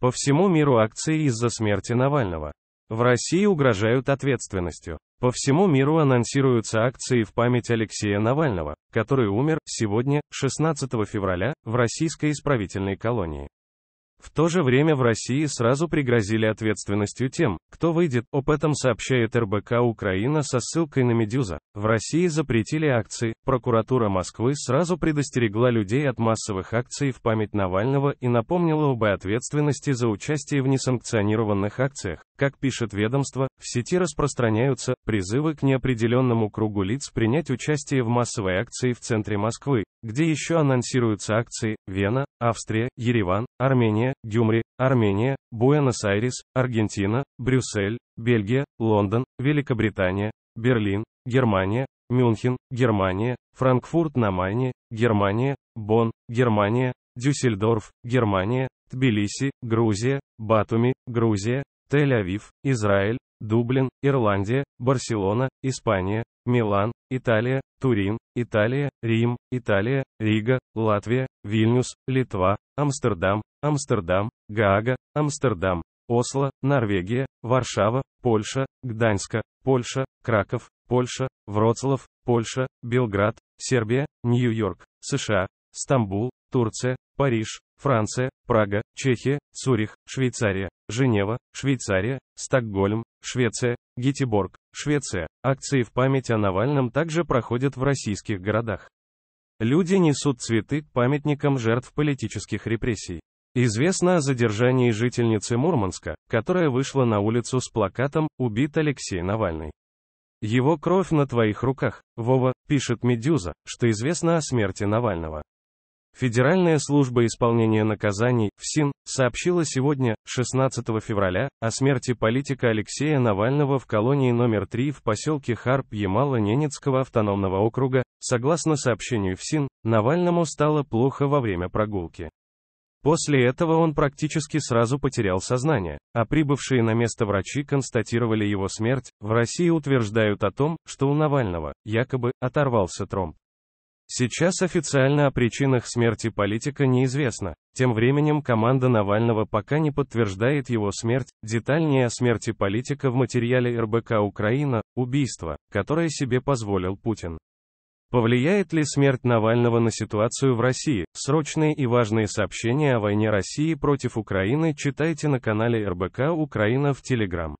По всему миру акции из-за смерти Навального. В России угрожают ответственностью. По всему миру анонсируются акции в память Алексея Навального, который умер сегодня, 16 февраля, в российской исправительной колонии. В то же время в России сразу пригрозили ответственностью тем, кто выйдет. Об этом сообщает РБК Украина со ссылкой на Медюза. В России запретили акции. Прокуратура Москвы сразу предостерегла людей от массовых акций в память Навального и напомнила об ответственности за участие в несанкционированных акциях. Как пишет ведомство, в сети распространяются призывы к неопределенному кругу лиц принять участие в массовой акции в центре Москвы, где еще анонсируются акции Вена, Австрия, Ереван, Армения, Гюмри, Армения, Буэнос-Айрес, Аргентина, Брюссель, Бельгия, Лондон, Великобритания, Берлин, Германия, Мюнхен, Германия, Франкфурт на Майне, Германия, Бонн, Германия, Дюссельдорф, Германия, Тбилиси, Грузия, Батуми, Грузия, Тель-Авив, Израиль, Дублин, Ирландия, Барселона, Испания, Милан, Италия, Турин, Италия, Рим, Италия, Рига, Латвия, Вильнюс, Литва, Амстердам, Амстердам, Гаага, Амстердам, Осло, Норвегия, Варшава, Польша, Гданьска, Польша, Краков, Польша, Вроцлав, Польша, Белград, Сербия, Нью-Йорк, США, Стамбул, Турция, Париж, Франция, Прага, Чехия, Цюрих, Швейцария, Женева, Швейцария, Стокгольм, Швеция, Гетеборг, Швеция. Акции в память о Навальном также проходят в российских городах. Люди несут цветы к памятникам жертв политических репрессий. Известно о задержании жительницы Мурманска, которая вышла на улицу с плакатом «Убит Алексей Навальный». Его кровь на твоих руках, Вова, пишет Медюза, что известно о смерти Навального. Федеральная служба исполнения наказаний, ФСИН, сообщила сегодня, 16 февраля, о смерти политика Алексея Навального в колонии номер 3 в поселке Харп Ямала-Ненецкого автономного округа. Согласно сообщению ФСИН, Навальному стало плохо во время прогулки. После этого он практически сразу потерял сознание, а прибывшие на место врачи констатировали его смерть. В России утверждают о том, что у Навального, якобы, оторвался тромб. Сейчас официально о причинах смерти политика неизвестно. Тем временем команда Навального пока не подтверждает его смерть. Детальнее о смерти политика в материале РБК Украина «Убийство», которое себе позволил Путин. Повлияет ли смерть Навального на ситуацию в России? Срочные и важные сообщения о войне России против Украины читайте на канале РБК Украина в Телеграм.